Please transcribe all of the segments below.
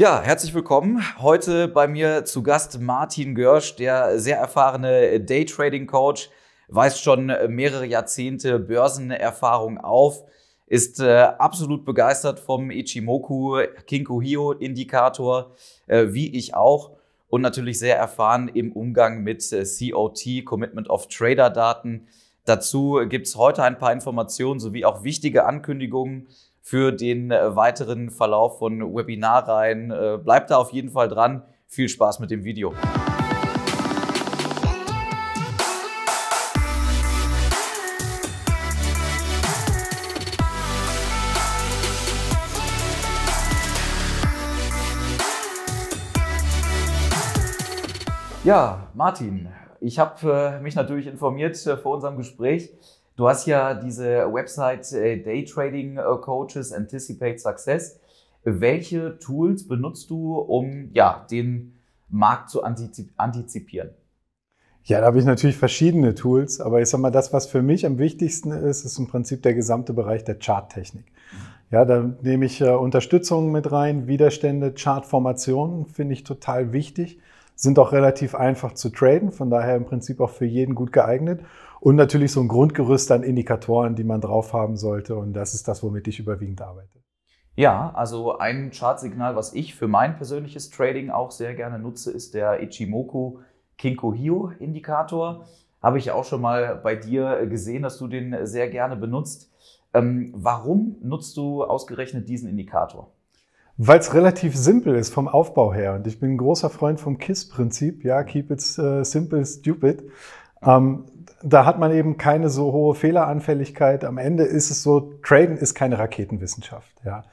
Ja, herzlich willkommen. Heute bei mir zu Gast Martin Görsch, der sehr erfahrene Daytrading Coach, weist schon mehrere Jahrzehnte Börsenerfahrung auf, ist äh, absolut begeistert vom Ichimoku Kinkuhio Indikator, äh, wie ich auch und natürlich sehr erfahren im Umgang mit äh, COT, Commitment of Trader Daten. Dazu gibt's heute ein paar Informationen sowie auch wichtige Ankündigungen für den äh, weiteren Verlauf von Webinarreihen. Äh, bleibt da auf jeden Fall dran. Viel Spaß mit dem Video. Ja, Martin, ich habe äh, mich natürlich informiert äh, vor unserem Gespräch. Du hast ja diese Website äh, Daytrading äh, Coaches Anticipate Success. Welche Tools benutzt du, um ja, den Markt zu antizipieren? Ja, da habe ich natürlich verschiedene Tools, aber ich sage mal, das, was für mich am wichtigsten ist, ist im Prinzip der gesamte Bereich der Charttechnik. Ja, da nehme ich äh, Unterstützung mit rein, Widerstände, Chartformationen finde ich total wichtig, sind auch relativ einfach zu traden, von daher im Prinzip auch für jeden gut geeignet und natürlich so ein Grundgerüst an Indikatoren, die man drauf haben sollte. Und das ist das, womit ich überwiegend arbeite. Ja, also ein Chartsignal, was ich für mein persönliches Trading auch sehr gerne nutze, ist der Ichimoku Kinko-Hio Indikator. Habe ich auch schon mal bei dir gesehen, dass du den sehr gerne benutzt. Ähm, warum nutzt du ausgerechnet diesen Indikator? Weil es relativ simpel ist vom Aufbau her. Und ich bin ein großer Freund vom KISS-Prinzip, ja, keep it äh, simple, stupid. Ähm, da hat man eben keine so hohe Fehleranfälligkeit. Am Ende ist es so, Traden ist keine Raketenwissenschaft. Ja.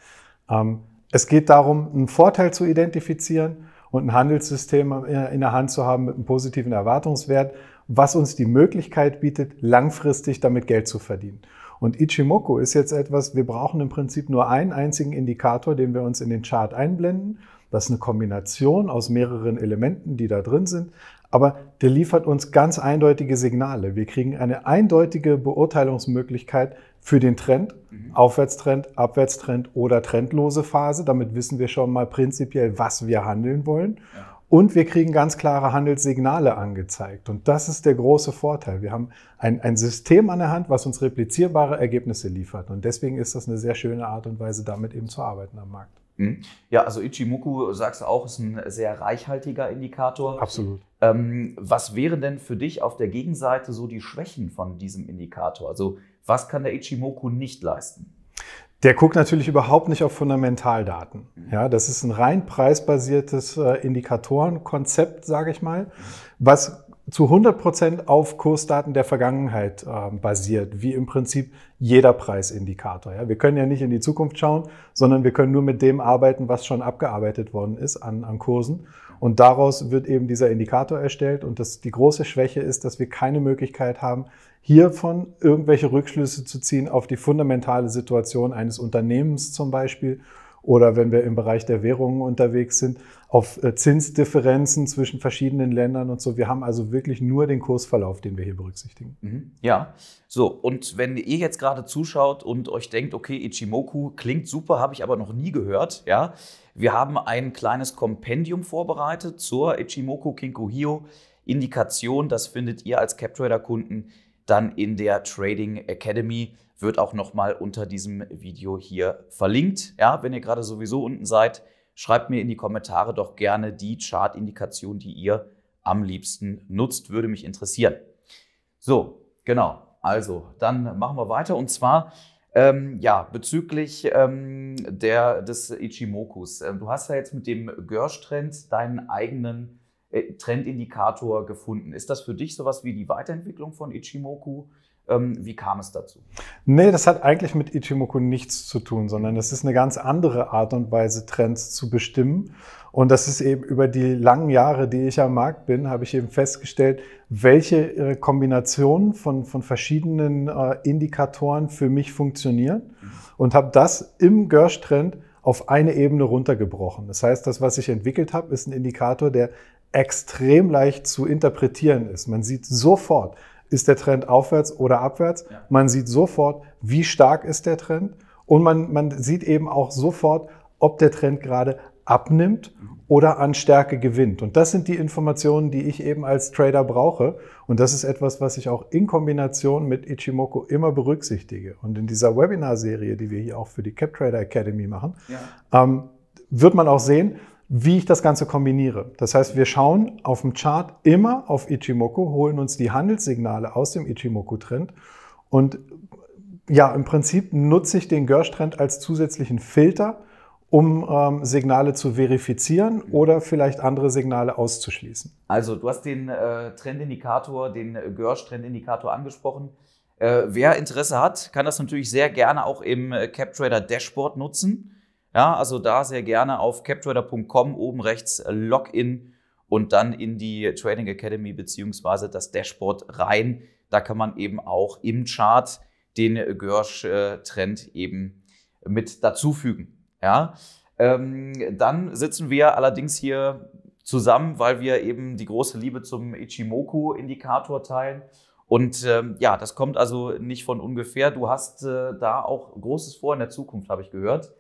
Ähm, es geht darum, einen Vorteil zu identifizieren und ein Handelssystem äh, in der Hand zu haben mit einem positiven Erwartungswert, was uns die Möglichkeit bietet, langfristig damit Geld zu verdienen. Und Ichimoku ist jetzt etwas, wir brauchen im Prinzip nur einen einzigen Indikator, den wir uns in den Chart einblenden. Das ist eine Kombination aus mehreren Elementen, die da drin sind. Aber der liefert uns ganz eindeutige Signale. Wir kriegen eine eindeutige Beurteilungsmöglichkeit für den Trend, mhm. Aufwärtstrend, Abwärtstrend oder trendlose Phase. Damit wissen wir schon mal prinzipiell, was wir handeln wollen. Ja. Und wir kriegen ganz klare Handelssignale angezeigt. Und das ist der große Vorteil. Wir haben ein, ein System an der Hand, was uns replizierbare Ergebnisse liefert. Und deswegen ist das eine sehr schöne Art und Weise, damit eben zu arbeiten am Markt. Mhm. Ja, also Ichimoku, sagst du auch, ist ein sehr reichhaltiger Indikator. Absolut. Ähm, was wären denn für dich auf der Gegenseite so die Schwächen von diesem Indikator? Also was kann der Ichimoku nicht leisten? Der guckt natürlich überhaupt nicht auf Fundamentaldaten. Mhm. Ja, das ist ein rein preisbasiertes äh, Indikatorenkonzept, sage ich mal, was zu 100 Prozent auf Kursdaten der Vergangenheit äh, basiert, wie im Prinzip jeder Preisindikator. Ja? Wir können ja nicht in die Zukunft schauen, sondern wir können nur mit dem arbeiten, was schon abgearbeitet worden ist an, an Kursen. Und daraus wird eben dieser Indikator erstellt. Und das, die große Schwäche ist, dass wir keine Möglichkeit haben, hiervon irgendwelche Rückschlüsse zu ziehen auf die fundamentale Situation eines Unternehmens zum Beispiel oder wenn wir im Bereich der Währungen unterwegs sind, auf äh, Zinsdifferenzen zwischen verschiedenen Ländern und so. Wir haben also wirklich nur den Kursverlauf, den wir hier berücksichtigen. Mhm. Ja, so und wenn ihr jetzt gerade zuschaut und euch denkt, okay, Ichimoku klingt super, habe ich aber noch nie gehört, ja. Wir haben ein kleines Kompendium vorbereitet zur Ichimoku Kinkuhio Indikation, das findet ihr als CapTrader Kunden dann in der Trading Academy. Wird auch nochmal unter diesem Video hier verlinkt. Ja, wenn ihr gerade sowieso unten seid, schreibt mir in die Kommentare doch gerne die Chart-Indikation, die ihr am liebsten nutzt. Würde mich interessieren. So, genau. Also, dann machen wir weiter und zwar ähm, ja, bezüglich ähm, der, des Ichimokus. Ähm, du hast ja jetzt mit dem Görstrend deinen eigenen äh, Trendindikator gefunden. Ist das für dich sowas wie die Weiterentwicklung von Ichimoku? Ähm, wie kam es dazu? Nee, das hat eigentlich mit Ichimoku nichts zu tun, sondern es mhm. ist eine ganz andere Art und Weise, Trends zu bestimmen. Und das ist eben über die langen Jahre, die ich am Markt bin, habe ich eben festgestellt, welche äh, Kombinationen von, von verschiedenen äh, Indikatoren für mich funktionieren mhm. und habe das im Gersh-Trend auf eine Ebene runtergebrochen. Das heißt, das, was ich entwickelt habe, ist ein Indikator, der extrem leicht zu interpretieren ist. Man sieht sofort, ist der Trend aufwärts oder abwärts. Ja. Man sieht sofort, wie stark ist der Trend. Und man, man sieht eben auch sofort, ob der Trend gerade abnimmt oder an Stärke gewinnt. Und das sind die Informationen, die ich eben als Trader brauche. Und das ist etwas, was ich auch in Kombination mit Ichimoku immer berücksichtige. Und in dieser Webinar-Serie, die wir hier auch für die CapTrader Academy machen, ja. ähm, wird man auch sehen, wie ich das Ganze kombiniere. Das heißt, wir schauen auf dem Chart immer auf Ichimoku, holen uns die Handelssignale aus dem Ichimoku-Trend und ja, im Prinzip nutze ich den görsch trend als zusätzlichen Filter, um ähm, Signale zu verifizieren oder vielleicht andere Signale auszuschließen. Also du hast den äh, Trendindikator, den äh, görsch trendindikator angesprochen. Äh, wer Interesse hat, kann das natürlich sehr gerne auch im äh, CapTrader Dashboard nutzen. Ja, also da sehr gerne auf captrader.com oben rechts äh, Login und dann in die Trading Academy beziehungsweise das Dashboard rein. Da kann man eben auch im Chart den äh, Görsch-Trend eben mit dazufügen. Ja, ähm, dann sitzen wir allerdings hier zusammen, weil wir eben die große Liebe zum Ichimoku-Indikator teilen. Und ähm, ja, das kommt also nicht von ungefähr. Du hast äh, da auch Großes vor in der Zukunft, habe ich gehört.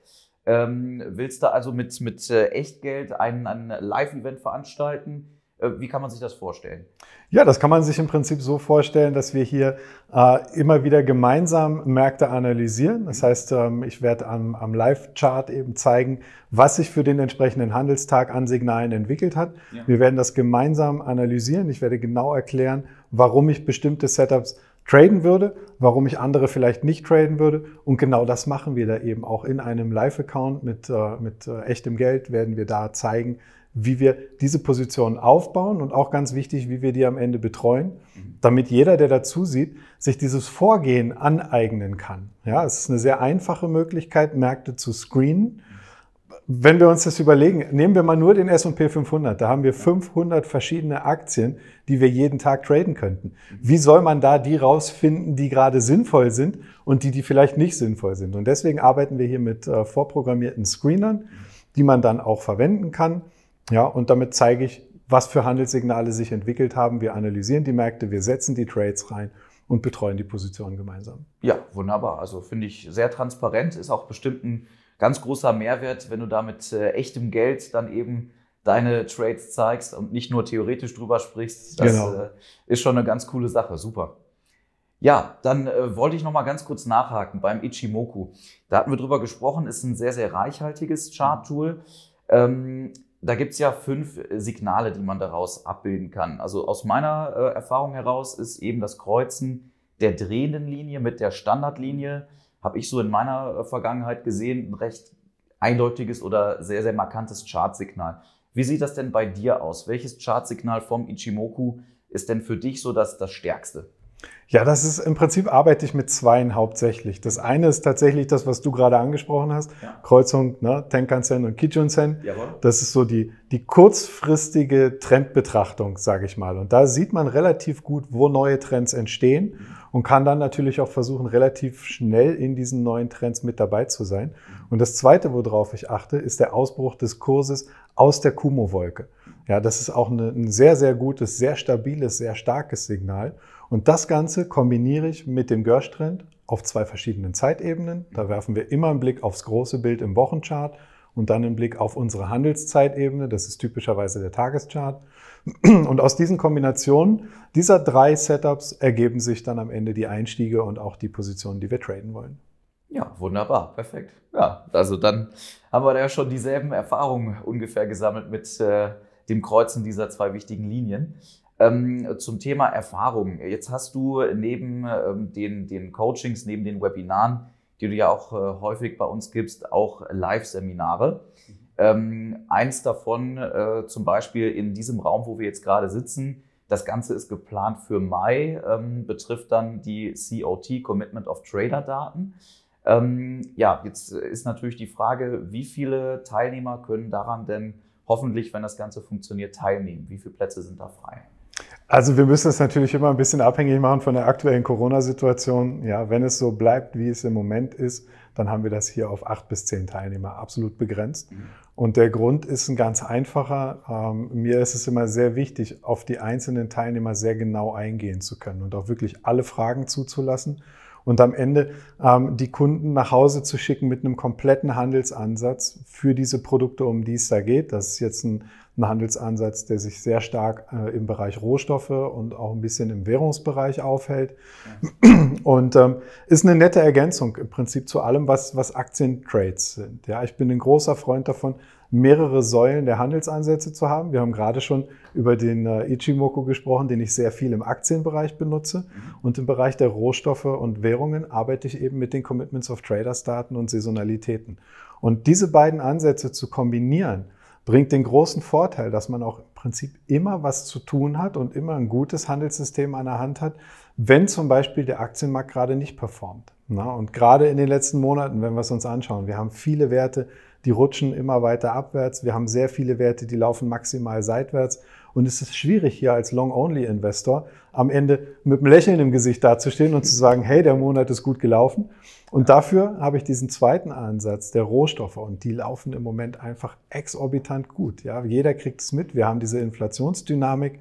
Ähm, willst du also mit, mit äh, Echtgeld ein, ein Live-Event veranstalten? Äh, wie kann man sich das vorstellen? Ja, das kann man sich im Prinzip so vorstellen, dass wir hier äh, immer wieder gemeinsam Märkte analysieren. Das heißt, ähm, ich werde am, am Live-Chart eben zeigen, was sich für den entsprechenden Handelstag an Signalen entwickelt hat. Ja. Wir werden das gemeinsam analysieren. Ich werde genau erklären, warum ich bestimmte Setups traden würde, warum ich andere vielleicht nicht traden würde. Und genau das machen wir da eben auch in einem Live-Account mit, äh, mit äh, echtem Geld, werden wir da zeigen, wie wir diese Position aufbauen und auch ganz wichtig, wie wir die am Ende betreuen, mhm. damit jeder, der dazu sieht, sich dieses Vorgehen aneignen kann. Ja, es ist eine sehr einfache Möglichkeit, Märkte zu screenen wenn wir uns das überlegen, nehmen wir mal nur den S&P 500. Da haben wir 500 verschiedene Aktien, die wir jeden Tag traden könnten. Wie soll man da die rausfinden, die gerade sinnvoll sind und die, die vielleicht nicht sinnvoll sind? Und deswegen arbeiten wir hier mit äh, vorprogrammierten Screenern, die man dann auch verwenden kann. Ja, und damit zeige ich, was für Handelssignale sich entwickelt haben. Wir analysieren die Märkte, wir setzen die Trades rein und betreuen die Positionen gemeinsam. Ja, wunderbar. Also finde ich sehr transparent, ist auch bestimmten ganz großer Mehrwert, wenn du da mit äh, echtem Geld dann eben deine Trades zeigst und nicht nur theoretisch drüber sprichst. Das genau. äh, ist schon eine ganz coole Sache. Super. Ja, dann äh, wollte ich noch mal ganz kurz nachhaken beim Ichimoku. Da hatten wir drüber gesprochen, ist ein sehr, sehr reichhaltiges Chart-Tool. Ähm, da es ja fünf äh, Signale, die man daraus abbilden kann. Also aus meiner äh, Erfahrung heraus ist eben das Kreuzen der drehenden Linie mit der Standardlinie habe ich so in meiner äh, Vergangenheit gesehen, ein recht eindeutiges oder sehr, sehr markantes Chartsignal. Wie sieht das denn bei dir aus? Welches Chartsignal vom Ichimoku ist denn für dich so das, das Stärkste? Ja, das ist im Prinzip arbeite ich mit zweien hauptsächlich. Das eine ist tatsächlich das, was du gerade angesprochen hast. Ja. Kreuzung, ne, Tenkan-sen und Kijun-sen. Das ist so die, die kurzfristige Trendbetrachtung, sage ich mal. Und da sieht man relativ gut, wo neue Trends entstehen. Mhm und kann dann natürlich auch versuchen, relativ schnell in diesen neuen Trends mit dabei zu sein. Und das Zweite, worauf ich achte, ist der Ausbruch des Kurses aus der Kumo-Wolke. Ja, das ist auch eine, ein sehr, sehr gutes, sehr stabiles, sehr starkes Signal. Und das Ganze kombiniere ich mit dem Gersh-Trend auf zwei verschiedenen Zeitebenen. Da werfen wir immer einen Blick aufs große Bild im Wochenchart und dann einen Blick auf unsere Handelszeitebene. Das ist typischerweise der Tageschart. Und aus diesen Kombinationen dieser drei Setups ergeben sich dann am Ende die Einstiege und auch die Positionen, die wir traden wollen. Ja, wunderbar, perfekt. Ja, also dann haben wir da ja schon dieselben Erfahrungen ungefähr gesammelt mit äh, dem Kreuzen dieser zwei wichtigen Linien. Ähm, zum Thema Erfahrung. Jetzt hast du neben ähm, den, den Coachings, neben den Webinaren die du ja auch äh, häufig bei uns gibst, auch Live-Seminare. Ähm, eins davon äh, zum Beispiel in diesem Raum, wo wir jetzt gerade sitzen. Das Ganze ist geplant für Mai, ähm, betrifft dann die COT, Commitment of Trader Daten. Ähm, ja, jetzt ist natürlich die Frage, wie viele Teilnehmer können daran denn hoffentlich, wenn das Ganze funktioniert, teilnehmen? Wie viele Plätze sind da frei? Also wir müssen es natürlich immer ein bisschen abhängig machen von der aktuellen Corona-Situation. Ja, wenn es so bleibt, wie es im Moment ist, dann haben wir das hier auf acht bis zehn Teilnehmer absolut begrenzt. Mhm. Und der Grund ist ein ganz einfacher. Ähm, mir ist es immer sehr wichtig, auf die einzelnen Teilnehmer sehr genau eingehen zu können und auch wirklich alle Fragen zuzulassen und am Ende ähm, die Kunden nach Hause zu schicken mit einem kompletten Handelsansatz für diese Produkte, um die es da geht. Das ist jetzt ein ein Handelsansatz, der sich sehr stark äh, im Bereich Rohstoffe und auch ein bisschen im Währungsbereich aufhält. Ja. Und ähm, ist eine nette Ergänzung im Prinzip zu allem, was, was Aktientrades sind. Ja, ich bin ein großer Freund davon, mehrere Säulen der Handelsansätze zu haben. Wir haben gerade schon über den äh, Ichimoku gesprochen, den ich sehr viel im Aktienbereich benutze. Mhm. Und im Bereich der Rohstoffe und Währungen arbeite ich eben mit den Commitments of Traders Daten und Saisonalitäten. Und diese beiden Ansätze zu kombinieren, bringt den großen Vorteil, dass man auch im Prinzip immer was zu tun hat und immer ein gutes Handelssystem an der Hand hat, wenn zum Beispiel der Aktienmarkt gerade nicht performt. und gerade in den letzten Monaten, wenn wir es uns anschauen, wir haben viele Werte, die rutschen immer weiter abwärts. Wir haben sehr viele Werte, die laufen maximal seitwärts. Und es ist schwierig, hier als Long-Only-Investor am Ende mit einem Lächeln im Gesicht dazustehen und zu sagen, hey, der Monat ist gut gelaufen. Und dafür habe ich diesen zweiten Ansatz der Rohstoffe und die laufen im Moment einfach exorbitant gut. Ja, jeder kriegt es mit. Wir haben diese Inflationsdynamik.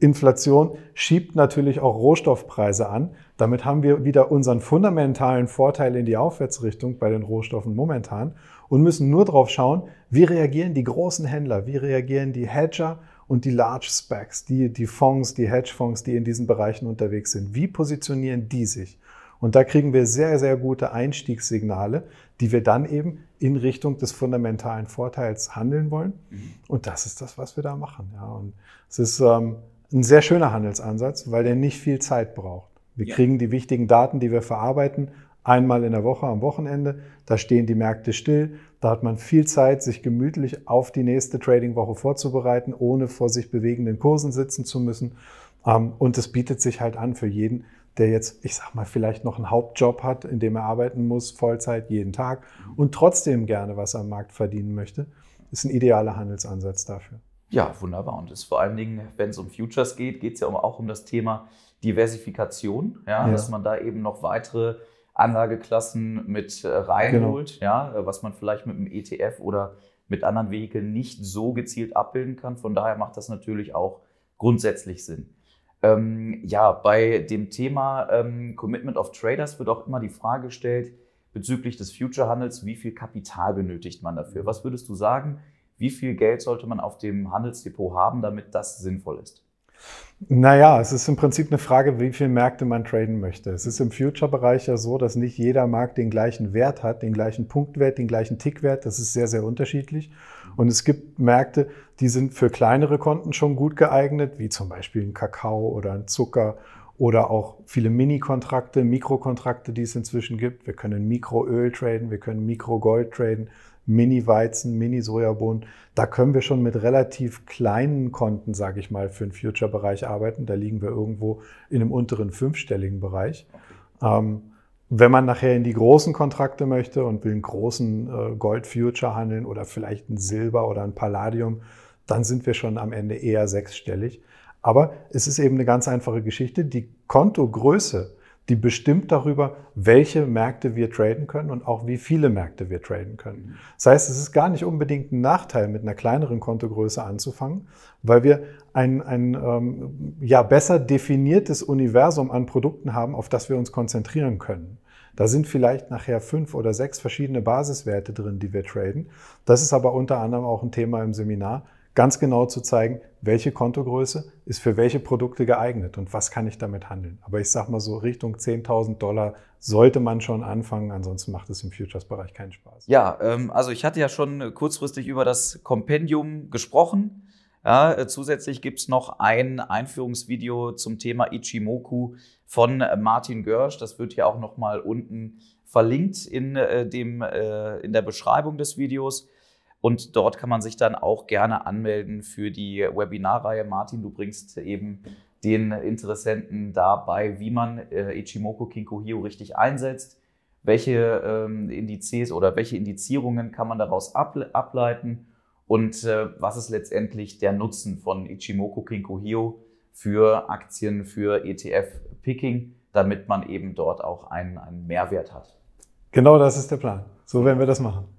Inflation schiebt natürlich auch Rohstoffpreise an. Damit haben wir wieder unseren fundamentalen Vorteil in die Aufwärtsrichtung bei den Rohstoffen momentan und müssen nur darauf schauen, wie reagieren die großen Händler, wie reagieren die Hedger und die Large Specs, die, die Fonds, die Hedgefonds, die in diesen Bereichen unterwegs sind. Wie positionieren die sich? Und da kriegen wir sehr, sehr gute Einstiegssignale, die wir dann eben in Richtung des fundamentalen Vorteils handeln wollen. Mhm. Und das ist das, was wir da machen. Ja, und es ist ähm, ein sehr schöner Handelsansatz, weil der nicht viel Zeit braucht. Wir ja. kriegen die wichtigen Daten, die wir verarbeiten, einmal in der Woche am Wochenende. Da stehen die Märkte still. Da hat man viel Zeit, sich gemütlich auf die nächste Trading-Woche vorzubereiten, ohne vor sich bewegenden Kursen sitzen zu müssen. Ähm, und es bietet sich halt an für jeden, der jetzt, ich sag mal, vielleicht noch einen Hauptjob hat, in dem er arbeiten muss, Vollzeit jeden Tag und trotzdem gerne was am Markt verdienen möchte. Ist ein idealer Handelsansatz dafür. Ja, wunderbar. Und ist vor allen Dingen, wenn es um Futures geht, geht es ja auch um das Thema Diversifikation, ja, ja. dass man da eben noch weitere Anlageklassen mit äh, reinholt, genau. ja, äh, was man vielleicht mit einem ETF oder mit anderen Vehikeln nicht so gezielt abbilden kann. Von daher macht das natürlich auch grundsätzlich Sinn. Ähm, ja, bei dem Thema ähm, Commitment of Traders wird auch immer die Frage gestellt bezüglich des Future-Handels, wie viel Kapital benötigt man dafür? Was würdest du sagen, wie viel Geld sollte man auf dem Handelsdepot haben, damit das sinnvoll ist? Naja, es ist im Prinzip eine Frage, wie viele Märkte man traden möchte. Es ist im Future-Bereich ja so, dass nicht jeder Markt den gleichen Wert hat, den gleichen Punktwert, den gleichen Tickwert. Das ist sehr, sehr unterschiedlich. Und es gibt Märkte, die sind für kleinere Konten schon gut geeignet, wie zum Beispiel ein Kakao oder ein Zucker oder auch viele Mini-Kontrakte, Mikrokontrakte, die es inzwischen gibt. Wir können Mikroöl traden, wir können Mikrogold traden, Mini-Weizen, Mini-Sojabohnen. Da können wir schon mit relativ kleinen Konten, sage ich mal, für den Future-Bereich arbeiten. Da liegen wir irgendwo in einem unteren fünfstelligen Bereich. Ähm, wenn man nachher in die großen Kontrakte möchte und will einen großen äh, Gold-Future handeln oder vielleicht ein Silber oder ein Palladium, dann sind wir schon am Ende eher sechsstellig. Aber es ist eben eine ganz einfache Geschichte. Die Kontogröße die bestimmt darüber, welche Märkte wir traden können und auch wie viele Märkte wir traden können. Das heißt, es ist gar nicht unbedingt ein Nachteil, mit einer kleineren Kontogröße anzufangen, weil wir ein, ein ähm, ja, besser definiertes Universum an Produkten haben, auf das wir uns konzentrieren können. Da sind vielleicht nachher fünf oder sechs verschiedene Basiswerte drin, die wir traden. Das ist aber unter anderem auch ein Thema im Seminar, ganz genau zu zeigen, welche Kontogröße ist für welche Produkte geeignet und was kann ich damit handeln. Aber ich sage mal so, Richtung 10.000 Dollar sollte man schon anfangen, ansonsten macht es im Futures-Bereich keinen Spaß. Ja, ähm, also ich hatte ja schon äh, kurzfristig über das Kompendium gesprochen. Ja, äh, zusätzlich gibt es noch ein Einführungsvideo zum Thema Ichimoku von äh, Martin Görsch. Das wird hier auch nochmal unten verlinkt in, dem, in der Beschreibung des Videos. Und dort kann man sich dann auch gerne anmelden für die Webinarreihe. Martin, du bringst eben den Interessenten dabei, wie man äh, Ichimoku Kinko-Hyo richtig einsetzt, welche ähm, Indizes oder welche Indizierungen kann man daraus able ableiten und äh, was ist letztendlich der Nutzen von Ichimoku Kinko-Hyo für Aktien, für ETF-Picking, damit man eben dort auch einen, einen Mehrwert hat. Genau das ist der Plan. So werden wir das machen.